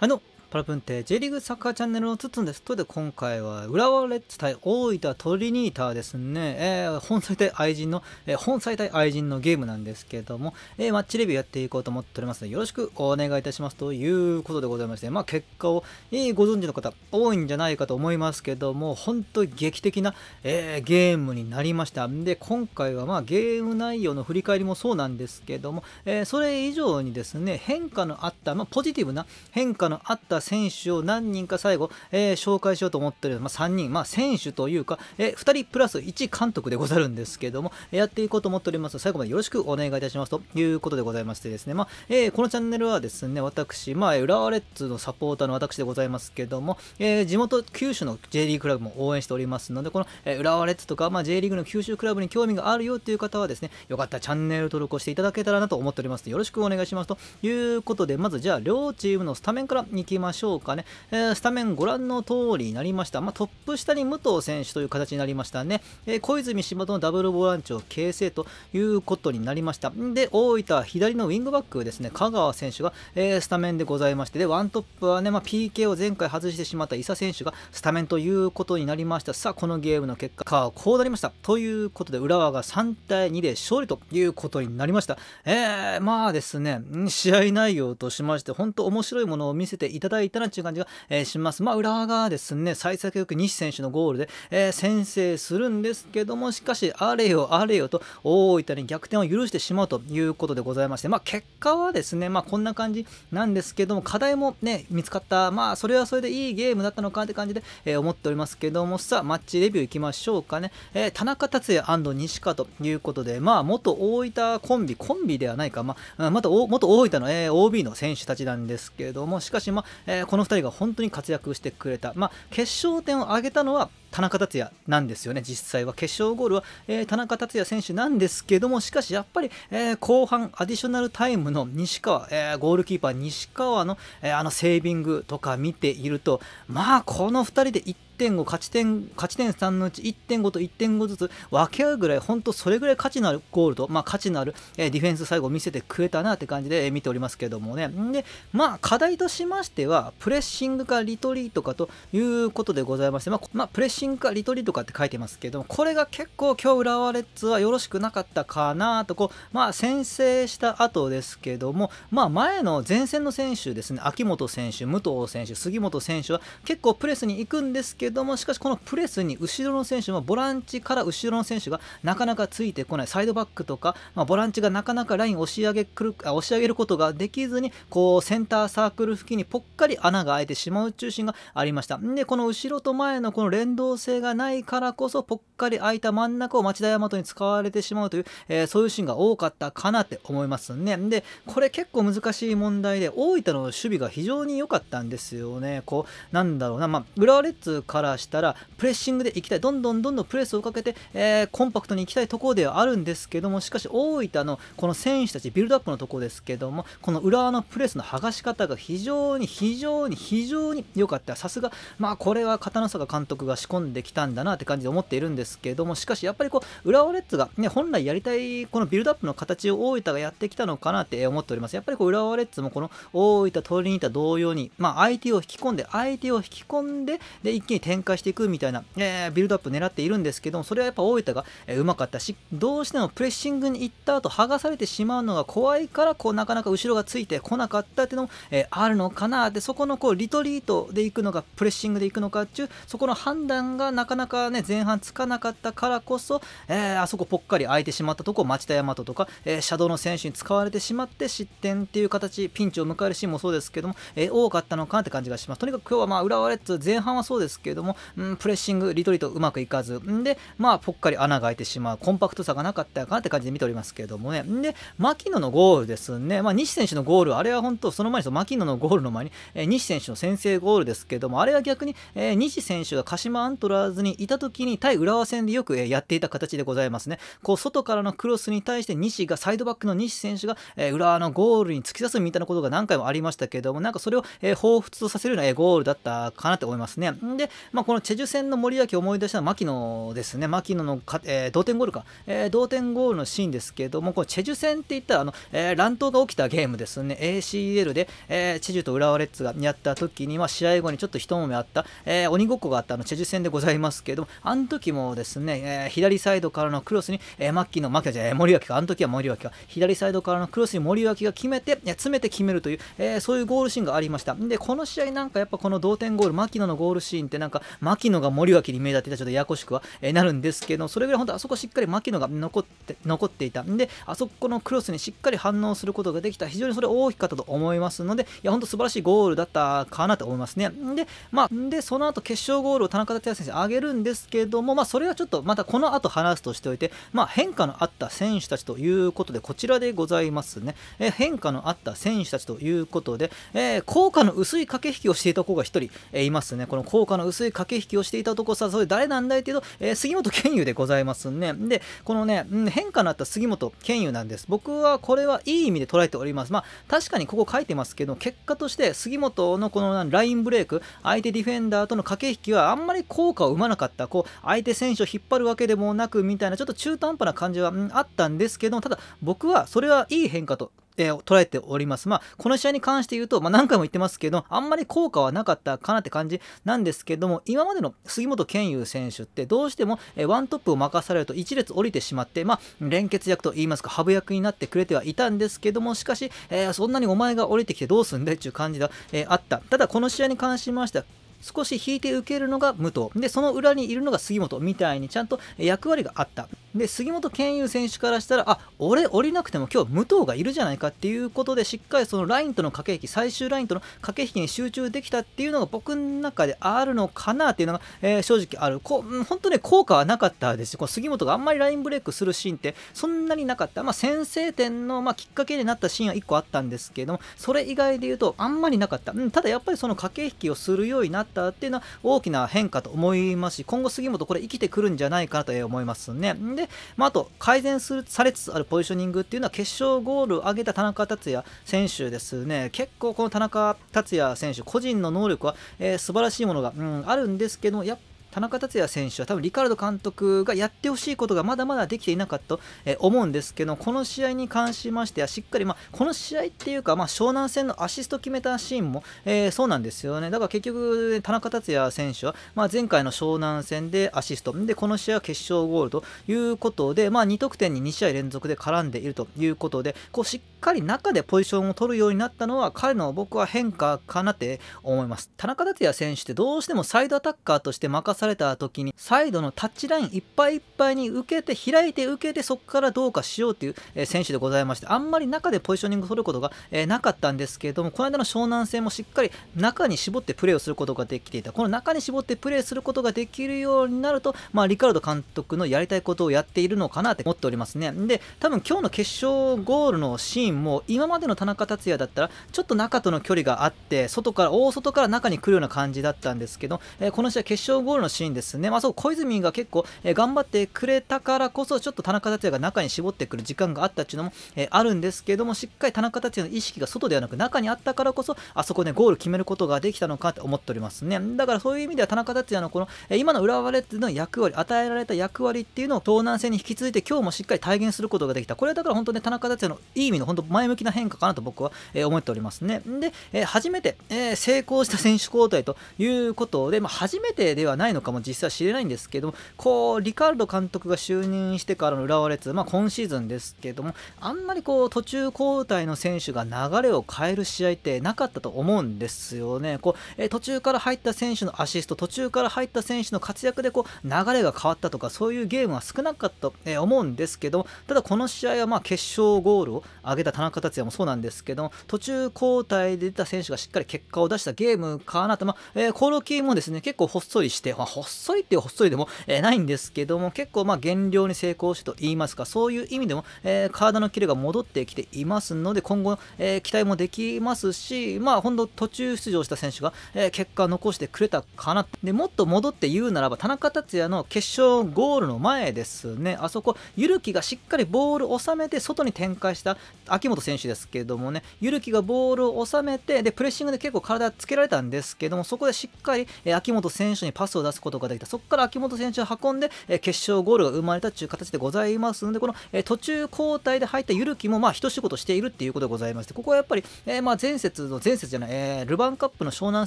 あの、パラプンテ J リーグサッカーチャンネルのつつんです。ということで今回は浦和レッズ対大分トリニータですね、えー、本祭対愛人の、えー、本妻対愛人のゲームなんですけども、えー、マッチレビューやっていこうと思っておりますのでよろしくお願いいたしますということでございまして、まあ、結果を、えー、ご存知の方多いんじゃないかと思いますけども本当劇的な、えー、ゲームになりました。で今回は、まあ、ゲーム内容の振り返りもそうなんですけども、えー、それ以上にですね変化のあった、まあ、ポジティブな変化のあった選手を何人か最後、えー、紹介しようと思ってる、まあ、3人、まあ、選手というか、えー、2人プラス1監督でござるんですけども、やっていこうと思っております最後までよろしくお願いいたしますということでございましてですね、まあえー、このチャンネルはですね、私、まあ、浦和レッズのサポーターの私でございますけども、えー、地元九州の J リーグクラブも応援しておりますので、この、えー、浦和レッズとか、まあ、J リーグの九州クラブに興味があるよという方はですね、よかったらチャンネル登録をしていただけたらなと思っておりますよろしくお願いしますということで、まずじゃあ両チームのスタメンからいきまましょうかね、えー、スタメンご覧の通りになりました、まあ、トップ下に武藤選手という形になりましたね、えー、小泉、柴とのダブルボランチを形成ということになりましたで大分、左のウィングバックですね香川選手が、えー、スタメンでございましてでワントップはね、まあ、PK を前回外してしまった伊佐選手がスタメンということになりましたさあこのゲームの結果はこうなりましたということで浦和が3対2で勝利ということになりましたえー、まあですね試合内容としまして本当面白いものを見せていただだいたなという感じが、えー、します。まあ、浦和がですね、幸先よく西選手のゴールで、えー、先制するんですけども、しかし、あれよあれよと大分に逆転を許してしまうということでございまして、まあ、結果はですね、まあ、こんな感じなんですけども、課題もね、見つかった、まあ、それはそれでいいゲームだったのかって感じで、えー、思っておりますけども、さあ、マッチレビューいきましょうかね。え田中達也西川ということで、まあ、元大分コンビ、コンビではないか、まあ、また元大分の、え OB の選手たちなんですけれども、しかし、まあ、えー、この2人が本当に活躍してくれた、まあ、決勝点を挙げたのは田中達也なんですよね、実際は決勝ゴールは、えー、田中達也選手なんですけども、しかしやっぱり、えー、後半、アディショナルタイムの西川、えー、ゴールキーパー西川の、えあのセービングとか見ていると、まあ、この2人で1 1.5勝ち点勝ち点3のうち1.5と1.5ずつ分け合うぐらい本当それぐらい価値のあるゴールと、まあ、価値のある、ディフェンス最後見せてくれたなって感じで、見ておりますけどもねでまあ課題としましてはプレッシングかリトリートかということでございまして、まあ、まあ、プレッシングかリトリートかって書いてますけどもこれが結構今日浦和レッズはよろしくなかったかなとこう、まあ、先制した後ですけども、まあ、前の前線の選手ですね秋元選手武藤選手杉本選手は結構プレスに行くんですけどけども、しかしこのプレスに後ろの選手もボランチから後ろの選手がなかなかついてこない、サイドバックとか、まあ、ボランチがなかなかラインを押し上げくるあ押し上げることができずに、こうセンターサークル付近にぽっかり穴が開いてしまう中心がありました。で、この後ろと前のこの連動性がないからこそ、ぽっかり開いた真ん中を町田大和に使われてしまうという、えー、そういうシーンが多かったかなって思いますね。で、これ結構難しい問題で、大分の守備が非常に良かったんですよね。こう、なんだろうな、まあ、浦和レッズかからしたらプレッシングでいきたいどんどんどんどんプレスをかけて、えー、コンパクトにいきたいところではあるんですけどもしかし大分のこの選手たちビルドアップのところですけどもこの浦和のプレスの剥がし方が非常に非常に非常に良かったさすがまあこれは片野坂監督が仕込んできたんだなって感じで思っているんですけどもしかしやっぱりこう浦和レッズが、ね、本来やりたいこのビルドアップの形を大分がやってきたのかなって思っておりますやっぱりこう浦和レッズもこの大分トリニーた同様に、まあ、相手を引き込んで相手を引き込んでで一気に展開していくみたいな、えー、ビルドアップ狙っているんですけどもそれはやっぱ大分がうま、かったしどうしてもプレッシングに行った後剥がされてしまうのが怖いからこうなかなか後ろがついてこなかったっていうのも、えあるのかなでそこのこうリトリートで行くのかプレッシングで行くのかっていうそこの判断がなかなかね前半つかなかったからこそ、えー、あそこぽっかり空いてしまったとこ町田大和とか、えー、シャドウの選手に使われてしまって失点っていう形ピンチを迎えるシーンもそうですけども、えー、多かったのかなって感じがしますとにかく今日はまあ浦和レッズ前半はそうですけどども、うん、プレッシング、リトリートうまくいかず、んで、まあ、ぽっかり穴が開いてしまう、コンパクトさがなかったかなって感じで見ておりますけれどもね、んで、牧野のゴールですね、まあ、西選手のゴール、あれは本当、その前に牧野のゴールの前に、えー、西選手の先制ゴールですけれども、あれは逆に、えー、西選手が鹿島アントラーズにいた時に、対浦和戦でよく、えー、やっていた形でございますね。こう外からのクロスに対して西がサイドバックの西選手が、えー、浦和のゴールに突き刺すみたいなことが何回もありましたけどもなんかそれを、えー、彷彿とさせるような、ゴールだったかなと思いますね。で、まあ、このチェジュ戦の森脇を思い出したのは牧野ですね、牧野のか、えー、同点ゴールか、えー、同点ゴールのシーンですけども、このチェジュ戦って言ったらあの、えー、乱闘が起きたゲームですね、ACL で、えー、チェジュと浦和レッズがやった時に、は、試合後にちょっと一目あった、えー、鬼ごっこがあったあのチェジュ戦でございますけども、あの時もですね、えー、左サイドからのクロスに、えー、牧野、牧野じゃえい、森脇か、あの時は森脇か、左サイドからのクロスに森脇が決めて、詰めて決めるという、えー、そういうゴールシーンがありました。で、この試合なんかやっぱこの同点ゴール、牧野のゴールシーンってなんかなんか牧野が森脇に目立ってたちょっとややこしくは、えなるんですけどそれぐらい本当あそこしっかり牧野が残って残っていたんであそこのクロスにしっかり反応することができた非常にそれ大きかったと思いますのでいや本当素晴らしいゴールだったかなと思いますねでまあでその後決勝ゴールを田中達也選手上げるんですけどもまあそれはちょっとまたこの後話すとしておいてまあ変化のあった選手たちということでこちらでございますねえ変化のあった選手たちということで、えー、効果の薄い駆け引きをしていた子が1人、えいますねこの効果の薄薄い駆け引きをしていたとこさ、それ誰なんだいけど、えー、杉本健佑でございますね。で、このね、うん、変化のあった杉本健佑なんです。僕はこれはいい意味で捉えております。まあ、確かにここ書いてますけど、結果として杉本のこのラインブレイク、相手ディフェンダーとの駆け引きはあんまり効果を生まなかった、こう、相手選手を引っ張るわけでもなくみたいな、ちょっと中途半端な感じは、うん、あったんですけど、ただ僕はそれはいい変化とえー、捉えております。まあ、この試合に関して言うと、まあ、何回も言ってますけど、あんまり効果はなかったかなって感じなんですけども、今までの杉本健勇選手って、どうしても、えー、ワントップを任されると1列降りてしまって、まあ、連結役といいますか、ハブ役になってくれてはいたんですけども、しかし、えー、そんなにお前が降りてきてどうすんだっていう感じが、えあった。ただ、この試合に関しましては、少し引いて受けるのが武藤でその裏にいるのが杉本みたいにちゃんと役割があったで杉本健佑選手からしたらあ俺降りなくても今日武藤がいるじゃないかっていうことでしっかりそのラインとの駆け引き最終ラインとの駆け引きに集中できたっていうのが僕の中であるのかなっていうのが、えー、正直あるこ本当に効果はなかったですこ杉本があんまりラインブレイクするシーンってそんなになかった、まあ、先制点の、まあ、きっかけになったシーンは1個あったんですけどもそれ以外で言うとあんまりなかった、うん、ただやっぱりその駆け引きをするようになったっていうのは大きな変化と思いますし今後杉本これ生きてくるんじゃないかなと思いますね。で、まあ、あと改善するされつつあるポジショニングっていうのは決勝ゴールを上げた田中達也選手ですね結構この田中達也選手個人の能力は、えー、素晴らしいものが、うん、あるんですけどやっ田中達也選手は多分リカルド監督がやってほしいことがまだまだできていなかったと思うんですけどこの試合に関しましてはしっかり、まあ、この試合っていうか、まあ、湘南戦のアシスト決めたシーンも、えー、そうなんですよねだから結局田中達也選手は、まあ、前回の湘南戦でアシストでこの試合は決勝ゴールということで、まあ、2得点に2試合連続で絡んでいるということでこうしっっかり中でポジションを取るようになったのは彼の僕は変化かなって思います田中達也選手ってどうしてもサイドアタッカーとして任された時にサイドのタッチラインいっぱいいっぱいに受けて開いて受けてそこからどうかしようという選手でございましてあんまり中でポジショニングを取ることがなかったんですけれどもこの間の湘南戦もしっかり中に絞ってプレーをすることができていたこの中に絞ってプレーすることができるようになると、まあ、リカルド監督のやりたいことをやっているのかなって思っておりますねで多分今日の決勝ゴールのシーンシーンも今までの田中達也だったらちょっと中との距離があって外から大外から中に来るような感じだったんですけど、えー、この試合決勝ゴールのシーンですね、まあ、そう小泉が結構、えー、頑張ってくれたからこそちょっと田中達也が中に絞ってくる時間があったっていうのも、えー、あるんですけどもしっかり田中達也の意識が外ではなく中にあったからこそあそこで、ね、ゴール決めることができたのかと思っておりますねだからそういう意味では田中達也のこの、えー、今の浦和レッズの役割与えられた役割っていうのを東南戦に引き続いて今日もしっかり体現することができたこれはだから本当ね田中達也のいい意味の本と前向きな変化かなと僕は、え思っておりますね。で、え初めて、え成功した選手交代ということで、まあ、初めてではないのかも実際は知れないんですけども、こう、リカルド監督が就任してからの浦和レッズ、まあ、今シーズンですけども、あんまりこう途中交代の選手が流れを変える試合ってなかったと思うんですよね。こうえ途中から入った選手のアシスト、途中から入った選手の活躍でこう流れが変わったとか、そういうゲームは少なかったと、え思うんですけども、ただこの試合はま決勝ゴールを挙げたた田中達也もそうなんですけど途中交代で出た選手がしっかり結果を出したゲームかなと、まあ、えー、コオロキもですね、結構ほっそりして、まあ、ほっそりっていうほっそりでも、えー、ないんですけども、結構まあ減量に成功してと言いますか、そういう意味でも、えー、体のキレが戻ってきていますので、今後、えー、期待もできますし、まあ、ほん途中出場した選手が、えー、結果を残してくれたかな。で、もっと戻って言うならば、田中達也の決勝ゴールの前ですね、あそこ、ゆるきがしっかりボールを収めて、外に展開した、秋元選手ですけどもね、ゆるきがボールを収めて、で、プレッシングで結構体つけられたんですけども、そこでしっかり、え秋元選手にパスを出すことができた。そこから秋元選手を運んで、え決勝ゴールが生まれたという形でございますので、この、え途中交代で入ったゆるきも、まあ、一仕事しているっていうことでございまして、ここはやっぱり、えまあ、前節の、前節じゃない、えルヴァンカップの湘南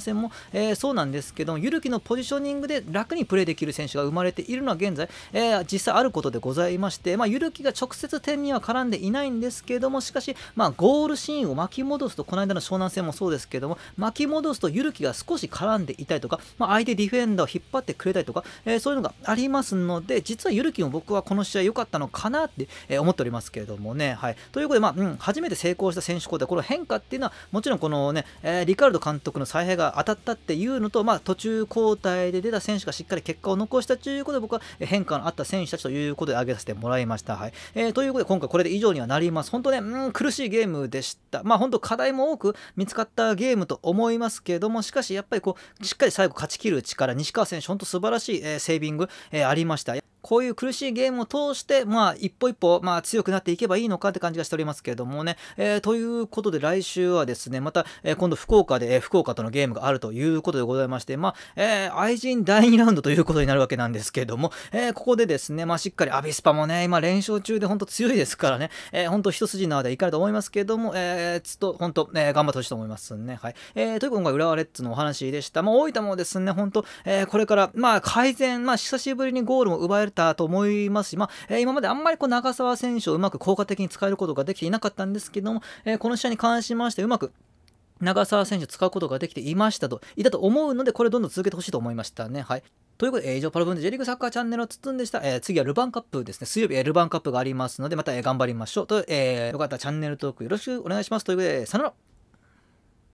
戦も、えそうなんですけども、ゆるきのポジショニングで楽にプレーできる選手が生まれているのは現在、え実際あることでございまして、まあ、ゆるきが直接点には絡んでいないんですけども、しかし、まあ、ゴールシーンを巻き戻すと、この間の湘南戦もそうですけども、巻き戻すと、ゆるきが少し絡んでいたりとか、まあ、相手ディフェンダーを引っ張ってくれたりとか、えー、そういうのがありますので、実はゆるきも僕はこの試合良かったのかなって、え思っておりますけれどもね。はい、ということで、まあうん、初めて成功した選手交代、この変化っていうのは、もちろんこのね、えー、リカルド監督の采配が当たったっていうのと、まあ、途中交代で出た選手がしっかり結果を残したということで、僕は変化のあった選手たちということで挙げさせてもらいました。はいえー、ということで、今回これで以上にはなります。本当ね、うん苦しいゲームでした。まあ本当課題も多く見つかったゲームと思いますけども、しかしやっぱりこう、しっかり最後勝ち切る力、西川選手、本当素晴らしい、えセービング、えありました。こういう苦しいゲームを通して、まあ、一歩一歩、まあ、強くなっていけばいいのかって感じがしておりますけれどもね。えー、ということで、来週はですね、また、えー、今度福岡で、えー、福岡とのゲームがあるということでございまして、まあ、えー、愛人第2ラウンドということになるわけなんですけれども、えー、ここでですね、まあ、しっかり、アビスパもね、今連勝中で本当強いですからね、えー、本当一筋縄でいかれると思いますけれども、えー、ちょっと本当、え頑張ってほしいと思いますね。はい。えー、ということで、今回、浦和レッズのお話でした。まあ、大分もですね、本当、えー、これから、まあ、改善、まあ、久しぶりにゴールも奪えるたと思いますし、まあえ今まであんまりこう長澤選手をうまく効果的に使えることができていなかったんですけども、えこの試合に関しましてうまく長澤選手を使うことができていましたと、いたと思うので、これどんどん続けてほしいと思いましたね。はい。ということで、以上、パラブンで J リーグサッカーチャンネルを包んでした。え次はルヴァンカップですね。水曜日、ルヴァンカップがありますので、また、頑張りましょう。と、えー、よかったらチャンネル登録よろしくお願いします。ということで、さよなら。